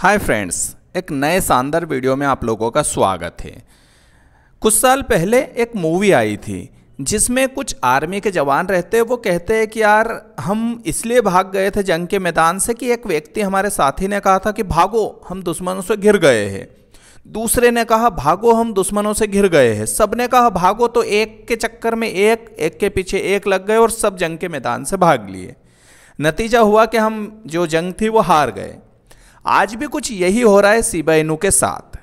hi friends एक नए शानदार वीडियो में आप लोगों का स्वागत है कुछ साल पहले एक मूवी आई थी जिसमें कुछ आर्मी के जवान रहते वो कहते हैं कि यार हम इसलिए भाग गए थे जंग के मैदान से कि एक व्यक्ति हमारे साथी ने कहा था कि भागो हम दुश्मनों से घिर गए हैं दूसरे ने कहा भागो हम दुश्मनों से घिर गए हैं सब ने कहा भागो तो एक के चक्कर में एक एक के पीछे एक लग गए और सब जंग के मैदान से भाग लिए नतीजा हुआ कि हम जो जंग थी वो हार गए आज भी कुछ यही हो रहा है सीबा इनू के साथ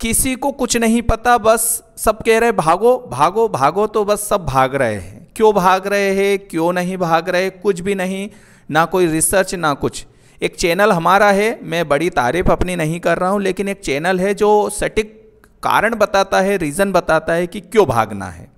किसी को कुछ नहीं पता बस सब कह रहे भागो भागो भागो तो बस सब भाग रहे हैं क्यों भाग रहे हैं क्यों नहीं भाग रहे कुछ भी नहीं ना कोई रिसर्च ना कुछ एक चैनल हमारा है मैं बड़ी तारीफ अपनी नहीं कर रहा हूँ लेकिन एक चैनल है जो सटीक कारण बताता है रीज़न बताता है कि क्यों भागना है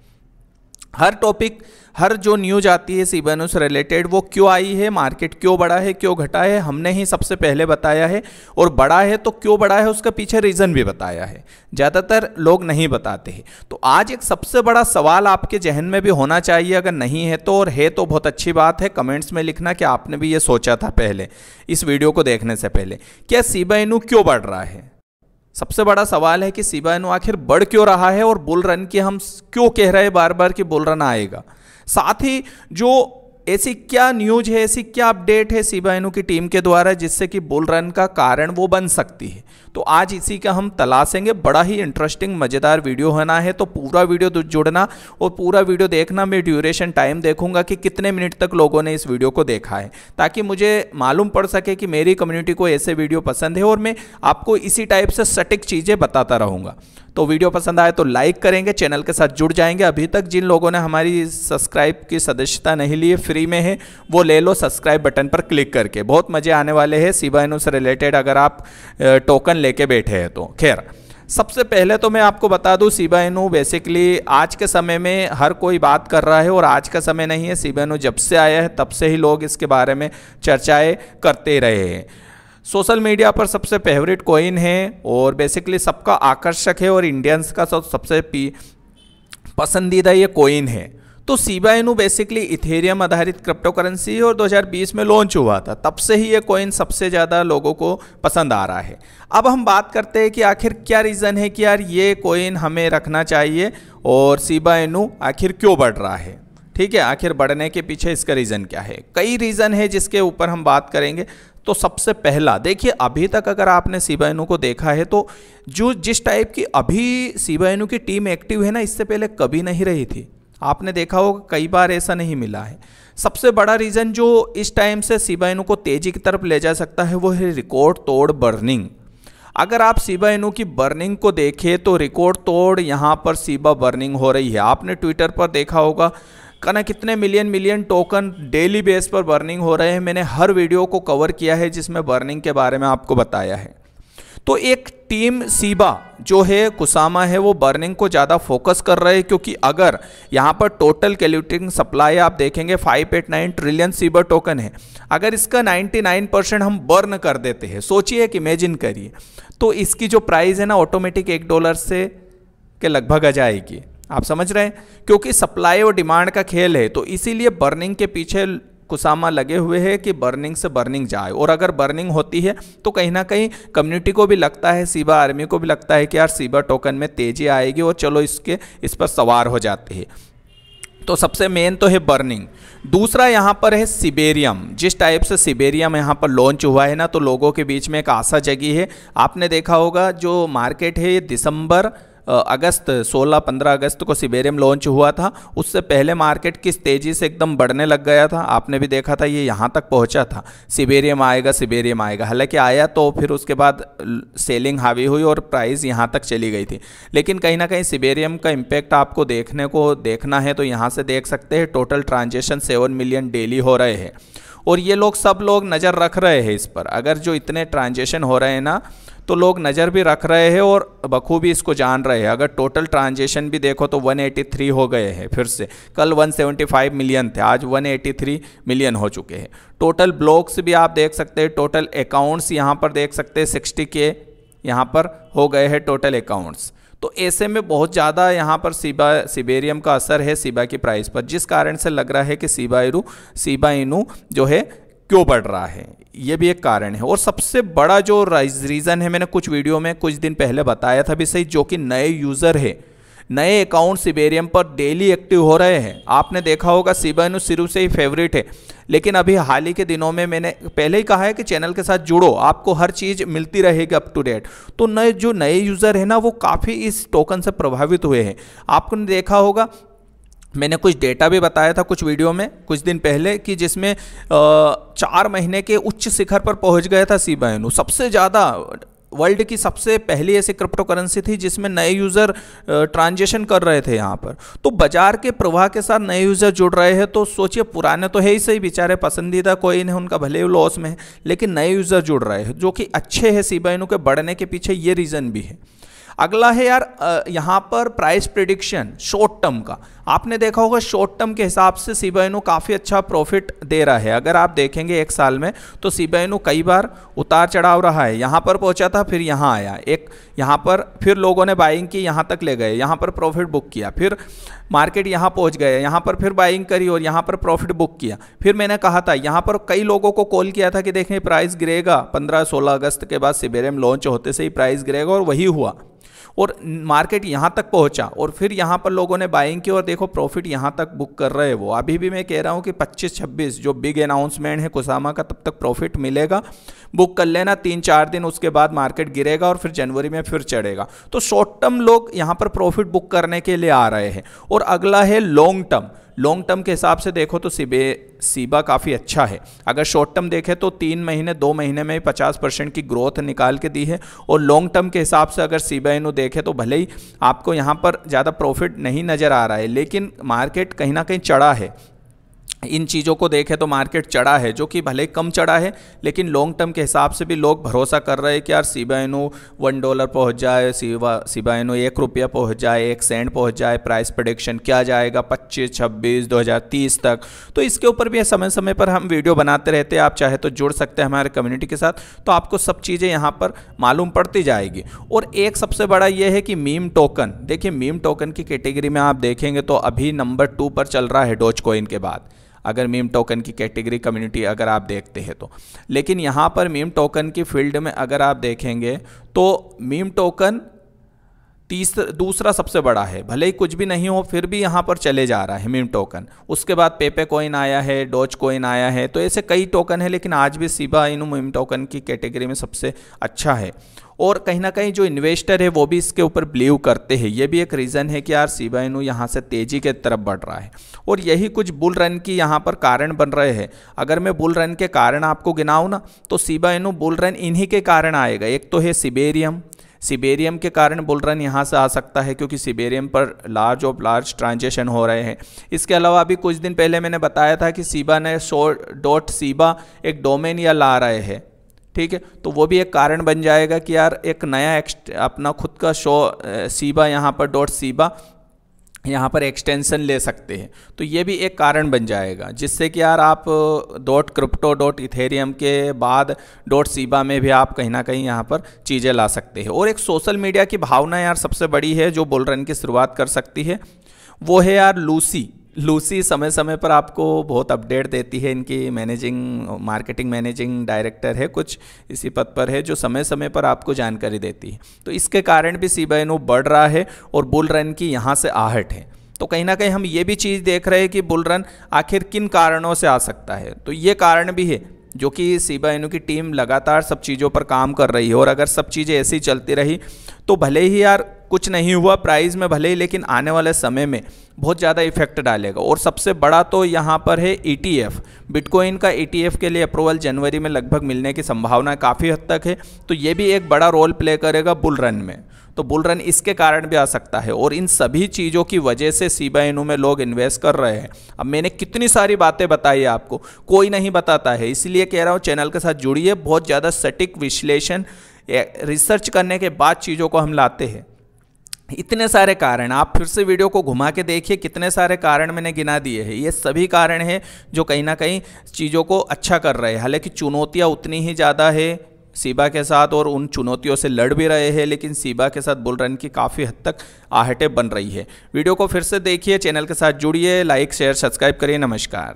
हर टॉपिक हर जो न्यूज आती है सी बनूस रिलेटेड वो क्यों आई है मार्केट क्यों बढ़ा है क्यों घटा है हमने ही सबसे पहले बताया है और बढ़ा है तो क्यों बढ़ा है उसका पीछे रीज़न भी बताया है ज़्यादातर लोग नहीं बताते हैं तो आज एक सबसे बड़ा सवाल आपके जहन में भी होना चाहिए अगर नहीं है तो और है तो बहुत अच्छी बात है कमेंट्स में लिखना कि आपने भी ये सोचा था पहले इस वीडियो को देखने से पहले क्या सीबा इनू क्यों बढ़ रहा है सबसे बड़ा सवाल है कि सीबा आखिर बढ़ क्यों रहा है और बुल रन की हम क्यों कह रहे हैं बार बार कि बुल रन आएगा साथ ही जो ऐसी क्या न्यूज है ऐसी क्या अपडेट है सीबाइनू की टीम के द्वारा जिससे कि बुल रन का कारण वो बन सकती है तो आज इसी का हम तलाशेंगे बड़ा ही इंटरेस्टिंग मज़ेदार वीडियो होना है तो पूरा वीडियो जुड़ना और पूरा वीडियो देखना मैं ड्यूरेशन टाइम देखूंगा कि कितने मिनट तक लोगों ने इस वीडियो को देखा है ताकि मुझे मालूम पड़ सके कि मेरी कम्युनिटी को ऐसे वीडियो पसंद है और मैं आपको इसी टाइप से सटीक चीज़ें बताता रहूंगा तो वीडियो पसंद आए तो लाइक करेंगे चैनल के साथ जुड़ जाएंगे अभी तक जिन लोगों ने हमारी सब्सक्राइब की सदस्यता नहीं ली है फ्री में है वो ले लो सब्सक्राइब बटन पर क्लिक करके बहुत मज़े आने वाले हैं सिवा से रिलेटेड अगर आप टोकन लेके बैठे हैं तो खैर सबसे पहले तो मैं आपको बता दूं सीबाइनू बेसिकली आज के समय में हर कोई बात कर रहा है और आज का समय नहीं है सीबाइनू जब से आया है तब से ही लोग इसके बारे में चर्चाएं करते रहे हैं सोशल मीडिया पर सबसे फेवरेट कोइन है और बेसिकली सबका आकर्षक है और इंडियंस का सबसे पसंदीदा ये कोइन है तो सीबा इनू बेसिकली इथेरियम आधारित क्रिप्टो करेंसी और 2020 में लॉन्च हुआ था तब से ही ये कॉइन सबसे ज़्यादा लोगों को पसंद आ रहा है अब हम बात करते हैं कि आखिर क्या रीज़न है कि यार ये कॉइन हमें रखना चाहिए और सीबा इनू आखिर क्यों बढ़ रहा है ठीक है आखिर बढ़ने के पीछे इसका रीज़न क्या है कई रीज़न है जिसके ऊपर हम बात करेंगे तो सबसे पहला देखिए अभी तक अगर आपने सीबाइनू को देखा है तो जो जिस टाइप की अभी सीबाइनू की टीम एक्टिव है ना इससे पहले कभी नहीं रही थी आपने देखा होगा कई बार ऐसा नहीं मिला है सबसे बड़ा रीज़न जो इस टाइम से सीबाइनू को तेज़ी की तरफ ले जा सकता है वो है रिकॉर्ड तोड़ बर्निंग अगर आप सीबा इनू की बर्निंग को देखें तो रिकॉर्ड तोड़ यहाँ पर सीबा बर्निंग हो रही है आपने ट्विटर पर देखा होगा कना कितने million million token daily base पर बर्निंग हो रहे हैं मैंने हर वीडियो को कवर किया है जिसमें बर्निंग के बारे में आपको बताया है तो एक टीम सीबा जो है कुसामा है वो बर्निंग को ज़्यादा फोकस कर रहे हैं क्योंकि अगर यहाँ पर टोटल कैल्यूटिंग सप्लाई आप देखेंगे 589 ट्रिलियन सीबा टोकन है अगर इसका 99 परसेंट हम बर्न कर देते हैं सोचिए कि इमेजिन करिए तो इसकी जो प्राइस है ना ऑटोमेटिक एक डॉलर से के लगभग आ जाएगी आप समझ रहे हैं क्योंकि सप्लाई और डिमांड का खेल है तो इसीलिए बर्निंग के पीछे कुसामा लगे हुए हैं कि बर्निंग से बर्निंग जाए और अगर बर्निंग होती है तो कहीं ना कहीं कम्युनिटी को भी लगता है सीबा आर्मी को भी लगता है कि यार सीबा टोकन में तेज़ी आएगी और चलो इसके इस पर सवार हो जाते हैं तो सबसे मेन तो है बर्निंग दूसरा यहाँ पर है सिबेरियम जिस टाइप से सिबेरियम यहाँ पर लॉन्च हुआ है ना तो लोगों के बीच में एक आशा जगी है आपने देखा होगा जो मार्केट है ये दिसंबर अगस्त 16-15 अगस्त को सिबेरियम लॉन्च हुआ था उससे पहले मार्केट किस तेज़ी से एकदम बढ़ने लग गया था आपने भी देखा था ये यहाँ तक पहुँचा था सिबेरियम आएगा सिबेरियम आएगा हालांकि आया तो फिर उसके बाद सेलिंग हावी हुई और प्राइस यहाँ तक चली गई थी लेकिन कहीं ना कहीं सिबेरियम का इम्पैक्ट आपको देखने को देखना है तो यहाँ से देख सकते हैं total transaction seven million daily हो रहे हैं और ये लोग सब लोग नज़र रख रहे हैं इस पर अगर जो इतने ट्रांजेक्शन हो रहे हैं ना तो लोग नज़र भी रख रहे हैं और बखूबी इसको जान रहे हैं अगर टोटल ट्रांजेक्शन भी देखो तो 183 हो गए हैं फिर से कल 175 मिलियन थे आज 183 मिलियन हो चुके हैं टोटल ब्लॉक्स भी आप देख सकते हैं टोटल अकाउंट्स यहाँ पर देख सकते हैं सिक्सटी के यहाँ पर हो गए हैं टोटल अकाउंट्स तो ऐसे में बहुत ज़्यादा यहाँ पर सीबा सिबेरियम का असर है सीबा की प्राइस पर जिस कारण से लग रहा है कि सीबा इरू सीबा इनू जो है क्यों बढ़ रहा है ये भी एक कारण है और सबसे बड़ा जो रीज़न है मैंने कुछ वीडियो में कुछ दिन पहले बताया था भी सही जो कि नए यूज़र है नए अकाउंट सिबेरियम पर डेली एक्टिव हो रहे हैं आपने देखा होगा सिबेनु शुरू से ही फेवरेट है लेकिन अभी हाल ही के दिनों में मैंने पहले ही कहा है कि चैनल के साथ जुड़ो आपको हर चीज़ मिलती रहेगी अप टू डेट तो नए जो नए यूज़र है ना वो काफ़ी इस टोकन से प्रभावित हुए हैं आपने देखा होगा मैंने कुछ डेटा भी बताया था कुछ वीडियो में कुछ दिन पहले कि जिसमें चार महीने के उच्च शिखर पर पहुंच गया था सी इनू सबसे ज़्यादा वर्ल्ड की सबसे पहली ऐसी क्रिप्टो करेंसी थी जिसमें नए यूज़र ट्रांजेक्शन कर रहे थे यहाँ पर तो बाजार के प्रवाह के साथ नए यूज़र जुड़ रहे हैं तो सोचिए पुराने तो है ही सही बेचारे पसंदीदा कोई नहीं उनका भले ही लॉस में है लेकिन नए यूज़र जुड़ रहे हैं जो कि अच्छे हैं सीबा इनू के बढ़ने के पीछे ये रीज़न भी है अगला है यार यहाँ पर प्राइस प्रिडिक्शन शॉर्ट टर्म का आपने देखा होगा शॉर्ट टर्म के हिसाब से सीबाइनो काफ़ी अच्छा प्रॉफिट दे रहा है अगर आप देखेंगे एक साल में तो सीबाइनो कई बार उतार चढ़ाव रहा है यहाँ पर पहुँचा था फिर यहाँ आया एक यहाँ पर फिर लोगों ने बाइंग की यहाँ तक ले गए यहाँ पर प्रॉफिट बुक किया फिर मार्केट यहाँ पहुँच गए यहाँ पर फिर बाइंग करी और यहाँ पर प्रॉफिट बुक किया फिर मैंने कहा था यहाँ पर कई लोगों को कॉल किया था कि देखें प्राइस गिरेगा पंद्रह सोलह अगस्त के बाद सिबेरियम लॉन्च होते से ही प्राइस गिरेगा और वही हुआ और मार्केट यहाँ तक पहुँचा और फिर यहाँ पर लोगों ने बाइंग की और देखो प्रॉफिट यहाँ तक बुक कर रहे वो अभी भी मैं कह रहा हूँ कि पच्चीस छब्बीस जो बिग अनाउंसमेंट है कुसामा का तब तक प्रॉफिट मिलेगा बुक कर लेना तीन चार दिन उसके बाद मार्केट गिरेगा और फिर जनवरी में फिर चढ़ेगा तो शॉर्ट टर्म लोग यहाँ पर प्रॉफिट बुक करने के लिए आ रहे हैं और अगला है लॉन्ग टर्म लॉन्ग टर्म के हिसाब से देखो तो सीबे सीबा काफ़ी अच्छा है अगर शॉर्ट टर्म देखें तो तीन महीने दो महीने में पचास परसेंट की ग्रोथ निकाल के दी है और लॉन्ग टर्म के हिसाब से अगर सीबा इनो देखें तो भले ही आपको यहाँ पर ज़्यादा प्रॉफिट नहीं नज़र आ रहा है लेकिन मार्केट कहीं ना कहीं चढ़ा है इन चीज़ों को देखें तो मार्केट चढ़ा है जो कि भले कम चढ़ा है लेकिन लॉन्ग टर्म के हिसाब से भी लोग भरोसा कर रहे हैं कि यार सीबाइनो वन डॉलर पहुंच जाए सीवा सीबाइनो एक रुपया पहुंच जाए एक सेंट पहुंच जाए प्राइस प्रोडिक्शन क्या जाएगा 25, 26, 2030 तक तो इसके ऊपर भी समय समय पर हम वीडियो बनाते रहते हैं आप चाहे तो जुड़ सकते हैं हमारे कम्युनिटी के साथ तो आपको सब चीज़ें यहाँ पर मालूम पड़ती जाएगी और एक सबसे बड़ा ये है कि मीम टोकन देखिए मीम टोकन की कैटेगरी में आप देखेंगे तो अभी नंबर टू पर चल रहा है डोज कोइन के बाद अगर मीम टोकन की कैटेगरी कम्युनिटी अगर आप देखते हैं तो लेकिन यहाँ पर मीम टोकन की फील्ड में अगर आप देखेंगे तो मीम टोकन तीसरा दूसरा सबसे बड़ा है भले ही कुछ भी नहीं हो फिर भी यहाँ पर चले जा रहा है मीम टोकन उसके बाद पेपे कॉइन आया है डोज कॉइन आया है तो ऐसे कई टोकन है लेकिन आज भी सिबा इन मीम टोकन की कैटेगरी में सबसे अच्छा है और कहीं ना कहीं जो इन्वेस्टर है वो भी इसके ऊपर बिलीव करते हैं ये भी एक रीज़न है कि यार सीबा इनू यहाँ से तेज़ी के तरफ बढ़ रहा है और यही कुछ बुल रन की यहाँ पर कारण बन रहे हैं अगर मैं बुल रन के कारण आपको गिनाऊँ ना तो सीबा इनू बुल रन इन्हीं के कारण आएगा एक तो है सिबेरियम सिबेरियम के कारण बुलरन यहाँ से आ सकता है क्योंकि सिबेरियम पर लार्ज और लार्ज ट्रांजेक्शन हो रहे हैं इसके अलावा अभी कुछ दिन पहले मैंने बताया था कि सीबा ने शो डॉट सीबा एक डोमेन या ला रहे हैं ठीक है तो वो भी एक कारण बन जाएगा कि यार एक नया अपना खुद का शो सीबा यहाँ पर डॉट सीबा यहाँ पर एक्सटेंशन ले सकते हैं तो ये भी एक कारण बन जाएगा जिससे कि यार आप डॉट क्रिप्टो डॉट इथेरियम के बाद डॉट सीबा में भी आप कहीं ना कहीं यहाँ पर चीज़ें ला सकते हैं और एक सोशल मीडिया की भावना यार सबसे बड़ी है जो बोल रन की शुरुआत कर सकती है वो है यार लूसी लूसी समय समय पर आपको बहुत अपडेट देती है इनकी मैनेजिंग मार्केटिंग मैनेजिंग डायरेक्टर है कुछ इसी पद पर है जो समय समय पर आपको जानकारी देती है तो इसके कारण भी सी बाई बढ़ रहा है और बुल रन की यहाँ से आहट है तो कहीं ना कहीं हम ये भी चीज़ देख रहे हैं कि बुल रन आखिर किन कारणों से आ सकता है तो ये कारण भी है जो कि सीबा इनू की टीम लगातार सब चीज़ों पर काम कर रही है और अगर सब चीज़ें ऐसी चलती रही तो भले ही यार कुछ नहीं हुआ प्राइस में भले ही लेकिन आने वाले समय में बहुत ज़्यादा इफेक्ट डालेगा और सबसे बड़ा तो यहाँ पर है ईटीएफ e बिटकॉइन का ईटीएफ e के लिए अप्रूवल जनवरी में लगभग मिलने की संभावना काफ़ी हद तक है तो ये भी एक बड़ा रोल प्ले करेगा बुल रन में तो बुल रन इसके कारण भी आ सकता है और इन सभी चीज़ों की वजह से सी बाई में लोग इन्वेस्ट कर रहे हैं अब मैंने कितनी सारी बातें बताई आपको कोई नहीं बताता है इसलिए कह रहा हूँ चैनल के साथ जुड़िए बहुत ज़्यादा सटीक विश्लेषण रिसर्च करने के बाद चीज़ों को हम लाते हैं इतने सारे कारण आप फिर से वीडियो को घुमा के देखिए कितने सारे कारण मैंने गिना दिए हैं ये सभी कारण हैं जो कहीं ना कहीं चीज़ों को अच्छा कर रहे हैं हालांकि चुनौतियाँ उतनी ही ज़्यादा है सीबा के साथ और उन चुनौतियों से लड़ भी रहे हैं लेकिन सीबा के साथ बुल रन की काफ़ी हद तक आहटें बन रही है वीडियो को फिर से देखिए चैनल के साथ जुड़िए लाइक शेयर सब्सक्राइब करिए नमस्कार